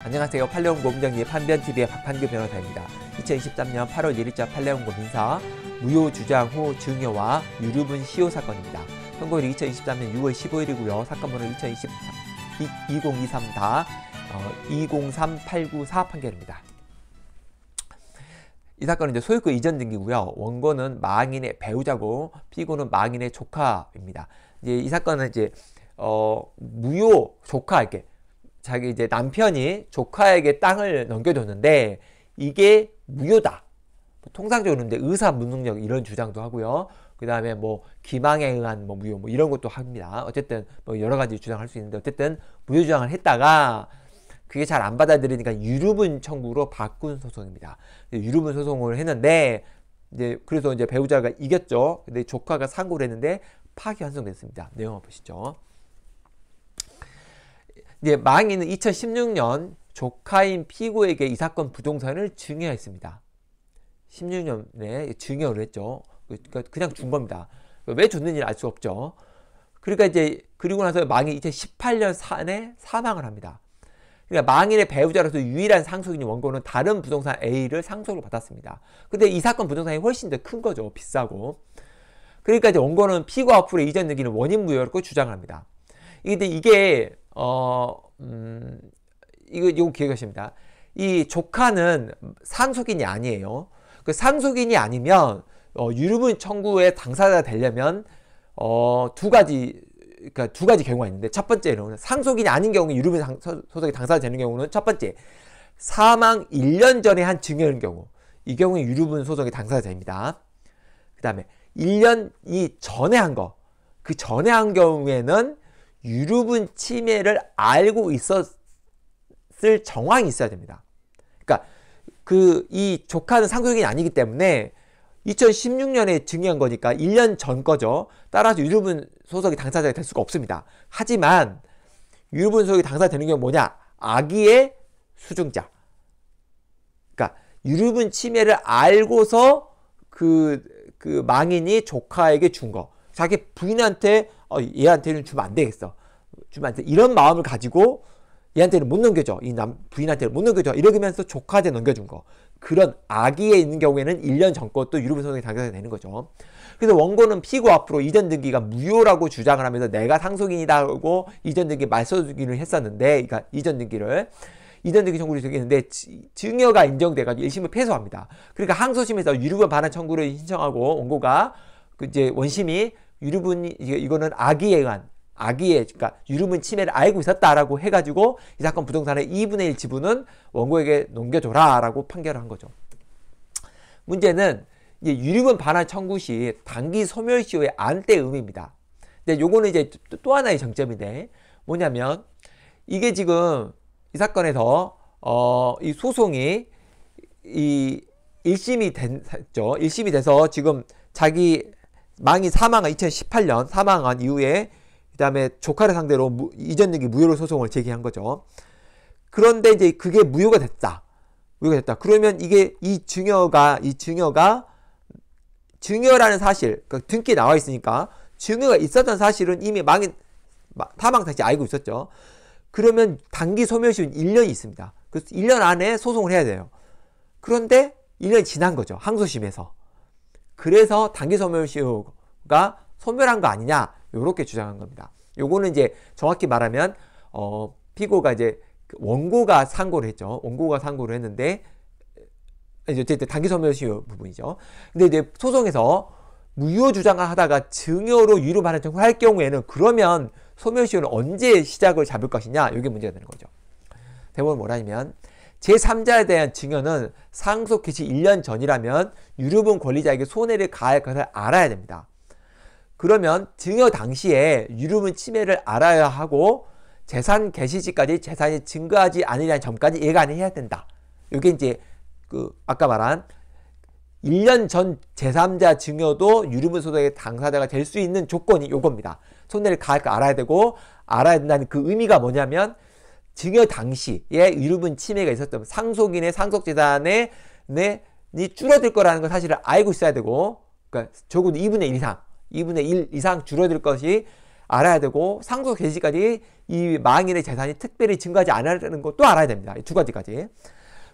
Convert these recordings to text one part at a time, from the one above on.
안녕하세요. 팔레온고민정리 판변TV의 박판규 변호사입니다. 2023년 8월 1일자 팔레온고민사 무효주장 후 증여와 유류분 시효 사건입니다. 선고일이 2023년 6월 15일이고요. 사건번호 2023, 2023 다, 어, 203894 판결입니다. 이 사건은 이제 소유권 이전 등기고요. 원고는 망인의 배우자고 피고는 망인의 조카입니다. 이제 이 사건은 이제 어, 무효 조카 이렇게 자기 이제 남편이 조카에게 땅을 넘겨줬는데 이게 무효다. 뭐 통상적으로 는 의사 무능력 이런 주장도 하고요. 그 다음에 뭐 기망에 의한 뭐 무효 뭐 이런 것도 합니다. 어쨌든 뭐 여러 가지 주장할 수 있는데 어쨌든 무효 주장을 했다가 그게 잘 안 받아들이니까 유류분 청구로 바꾼 소송입니다. 유류분 소송을 했는데 이제 그래서 이제 배우자가 이겼죠. 근데 조카가 상고를 했는데 파기 환송됐습니다. 내용 한번 보시죠. 이제 망인은 2016년 조카인 피고에게 이 사건 부동산을 증여했습니다. 16년에 증여를 했죠. 그러니까 그냥 준 겁니다. 왜 줬는지 알 수 없죠. 그러니까 이제 그리고 나서 망인 2018년 산에 사망을 합니다. 그러니까 망인의 배우자로서 유일한 상속인 원고는 다른 부동산 A를 상속을 받았습니다. 근데 이 사건 부동산이 훨씬 더 큰 거죠. 비싸고. 그러니까 이제 원고는 피고 앞으로 이전 느기는 원인 무효라고 주장합니다. 이게 어, 음, 이거, 이거 기억하십니다. 이 조카는 상속인이 아니에요. 그 상속인이 아니면 어, 유류분 청구의 당사자 가 되려면 어, 두 가지 그니까두 가지 경우가 있는데 첫 번째로는 상속인이 아닌 경우 유류분 소속이 당사자 되는 경우는 첫 번째 사망 1년 전에 한 증여인 경우 이 경우에 유류분 소속이 당사자입니다. 그 다음에 1년 이 전에 한 거. 그 전에 한 경우에는 유류분 침해를 알고 있었을 정황이 있어야 됩니다. 그러니까 그 이 조카는 상속인이 아니기 때문에 2016년에 증여한 거니까 1년 전 거죠. 따라서 유류분 소속이 당사자가 될 수가 없습니다. 하지만 유류분 소속이 당사되는 경우 뭐냐? 아기의 수중자. 그러니까 유류분 침해를 알고서 그, 그 망인이 조카에게 준 거. 자기 부인한테 어, 얘한테는 주면 안 되겠어. 주면 안 돼. 이런 마음을 가지고 얘한테는 못 넘겨줘. 이 남, 부인한테는 못 넘겨줘. 이러면서 조카한테 넘겨준 거. 그런 악의에 있는 경우에는 1년 전 것도 유류분석이 당겨야 되는 거죠. 그래서 원고는 피고 앞으로 이전 등기가 무효라고 주장을 하면서 내가 상속인이라고 이전 등기 말소주기를 했었는데, 그러니까 이전 등기를. 이전 등기 청구를 제기했는데 증여가 인정돼가지고 1심을 패소합니다. 그러니까 항소심에서 유류분 반환 청구를 신청하고 원고가 그 이제 원심이 유류분 이거는 악의에 의한 악의 그러니까 유류분 침해를 알고 있었다라고 해가지고 이 사건 부동산의 2분의 1 지분은 원고에게 넘겨줘라라고 판결을 한 거죠. 문제는 이제 유류분 반환 청구 시 단기 소멸 시효의 안대 의미입니다. 근데 요거는 이제 또 하나의 정점인데 뭐냐면 이게 지금 이 사건에서 어, 이 소송이 이 1심이 됐죠. 1심이 돼서 지금 자기 망이 사망한 2018년 사망한 이후에 그다음에 조카를 상대로 무, 이전 등기 무효로 소송을 제기한 거죠. 그런데 이제 그게 무효가 됐다. 무효가 됐다. 그러면 이게 이 증여가 이 증여가 증여라는 사실, 그 등기에 나와 있으니까 증여가 있었던 사실은 이미 망인 사망 당시 알고 있었죠. 그러면 단기 소멸시효는 1년이 있습니다. 그래서 1년 안에 소송을 해야 돼요. 그런데 1년이 지난 거죠. 항소심에서. 그래서 단기 소멸시효가 소멸한 거 아니냐 이렇게 주장한 겁니다. 요거는 이제 정확히 말하면 어, 피고가 이제 그 원고가 상고를 했죠. 원고가 상고를 했는데 이제 어쨌든 단기 소멸시효 부분이죠. 근데 이제 소송에서 무효 주장을 하다가 증여로 유로 반환청을 할 경우에는 그러면 소멸시효는 언제 시작을 잡을 것이냐 이게 문제가 되는 거죠. 대법원 뭐라 하면 제3자에 대한 증여는 상속 개시 1년 전이라면 유류분 권리자에게 손해를 가할 것을 알아야 됩니다. 그러면 증여 당시에 유류분 침해를 알아야 하고 재산 개시지까지 재산이 증가하지 않으려는 점까지 예관을 해야 된다. 이게 이제 그 아까 말한 1년 전 제3자 증여도 유류분 소득의 당사자가 될 수 있는 조건이 요겁니다. 손해를 가할 거 알아야 되고 알아야 된다는 그 의미가 뭐냐면 증여 당시에 유류분 침해가 있었던 상속인의 상속재산의 네, 이 줄어들 거라는 걸 사실을 알고 있어야 되고 그러니까 적어도 2분의 1 이상 2분의 1 이상 줄어들 것이 알아야 되고 상속 개시까지 이 망인의 재산이 특별히 증가하지 않으라는 것도 알아야 됩니다. 이 두 가지까지.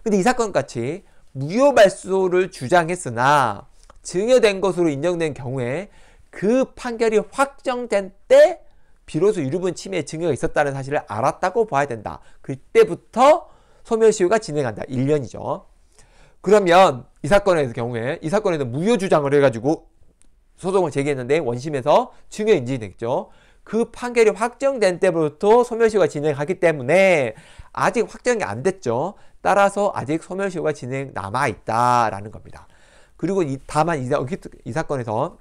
근데 이 사건 같이 무효 발소를 주장했으나 증여된 것으로 인정된 경우에 그 판결이 확정된 때 비로소 유류분 침해의 증여가 있었다는 사실을 알았다고 봐야 된다. 그때부터 소멸시효가 진행한다. 1년이죠. 그러면 이 사건의 경우에 이 사건에서 무효 주장을 해가지고 소송을 제기했는데 원심에서 증여 인증이 됐죠. 그 판결이 확정된 때부터 소멸시효가 진행하기 때문에 아직 확정이 안 됐죠. 따라서 아직 소멸시효가 진행 남아있다라는 겁니다. 그리고 이, 다만 이, 이 사건에서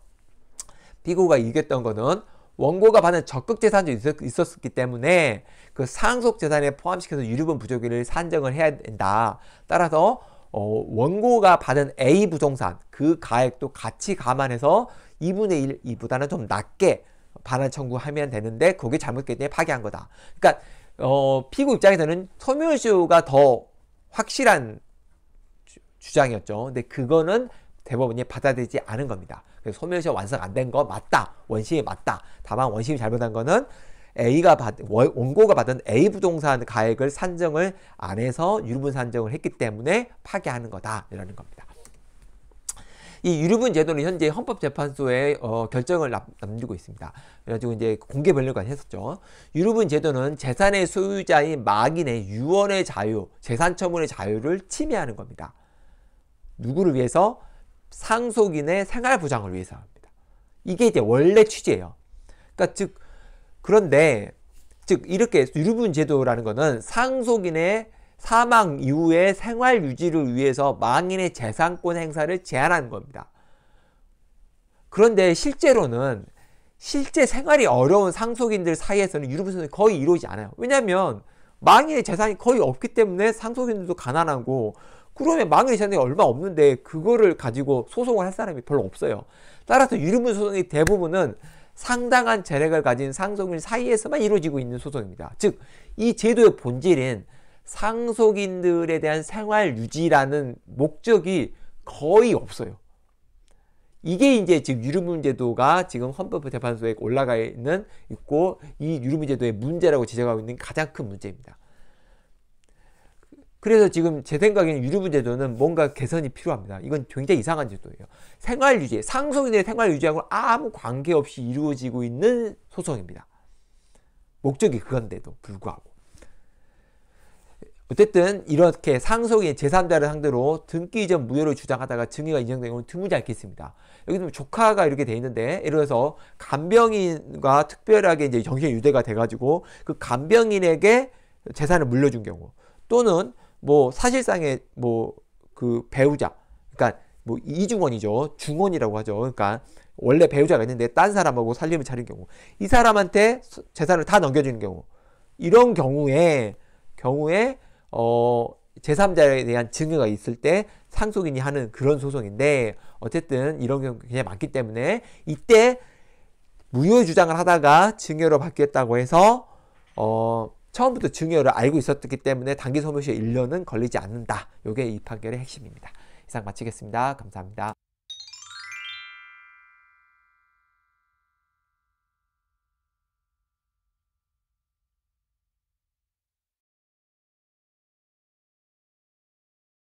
피고가 이겼던 거는 원고가 받은 적극 재산도 있었, 기 때문에 그 상속 재산에 포함시켜서 유류분 부족을 산정을 해야 된다. 따라서 어, 원고가 받은 A 부동산 그 가액도 같이 감안해서 2분의 1 2보다는 좀 낮게 반환 청구하면 되는데 그게 잘못됐기 때문에 파기한 거다. 그러니까 어, 피고 입장에서는 소멸시효가 더 확실한 주장이었죠. 근데 그거는 대법원이 받아들이지 않은 겁니다. 그래서 소멸시 완성 안 된 거 맞다. 원심이 맞다. 다만 원심이 잘못한 거는 A가 받, 원고가 받은 A 부동산 가액을 산정을 안 해서 유류분 산정을 했기 때문에 파기하는 거다. 이라는 겁니다. 이 유류분 제도는 현재 헌법재판소의 어, 결정을 남기고 있습니다. 그래가지고 이제 공개 변론까 했었죠. 유류분 제도는 재산의 소유자인 막인의 유언의 자유, 재산 처분의 자유를 침해하는 겁니다. 누구를 위해서? 상속인의 생활 보장을 위해서 합니다. 이게 이제 원래 취지예요. 그러니까 즉 그런데 즉 이렇게 유류분 제도라는 것은 상속인의 사망 이후의 생활 유지를 위해서 망인의 재산권 행사를 제한하는 겁니다. 그런데 실제로는 실제 생활이 어려운 상속인들 사이에서는 유류분이 거의 이루어지지 않아요. 왜냐하면 망인의 재산이 거의 없기 때문에 상속인들도 가난하고 그러면 망의 재산이 얼마 없는데 그거를 가지고 소송을 할 사람이 별로 없어요. 따라서 유류분 소송이 대부분은 상당한 재력을 가진 상속인 사이에서만 이루어지고 있는 소송입니다. 즉, 이 제도의 본질인 상속인들에 대한 생활 유지라는 목적이 거의 없어요. 이게 이제 지금 유류분 제도가 지금 헌법 재판소에 올라가 있는 있고 이 유류분 제도의 문제라고 지적하고 있는 가장 큰 문제입니다. 그래서 지금 제 생각에는 유류부 제도는 뭔가 개선이 필요합니다. 이건 굉장히 이상한 제도예요. 생활 유지, 상속인의 생활 유지하고 아무 관계없이 이루어지고 있는 소송입니다. 목적이 그건데도 불구하고. 어쨌든 이렇게 상속인 재산자를 상대로 등기 이전 무효를 주장하다가 증여가 인정된 경우 드문지 않겠습니다. 여기 보 조카가 이렇게 돼 있는데 예를 들어서 간병인과 특별하게 이제 정신 유대가 돼 가지고 그 간병인에게 재산을 물려준 경우 또는 뭐 사실상의 뭐 그 배우자 그러니까 뭐 이중원이죠 중원이라고 하죠 그러니까 원래 배우자가 있는데 딴 사람하고 살림을 차린 경우 이 사람한테 재산을 다 넘겨주는 경우 이런 경우에 경우에 어 제3자에 대한 증여가 있을 때 상속인이 하는 그런 소송인데 어쨌든 이런 경우 굉장히 많기 때문에 이때 무효 주장을 하다가 증여로 바뀌었다고 해서 어 처음부터 증여를 알고 있었기 때문에 단기 소멸시효 1년은 걸리지 않는다. 이게 이 판결의 핵심입니다. 이상 마치겠습니다. 감사합니다.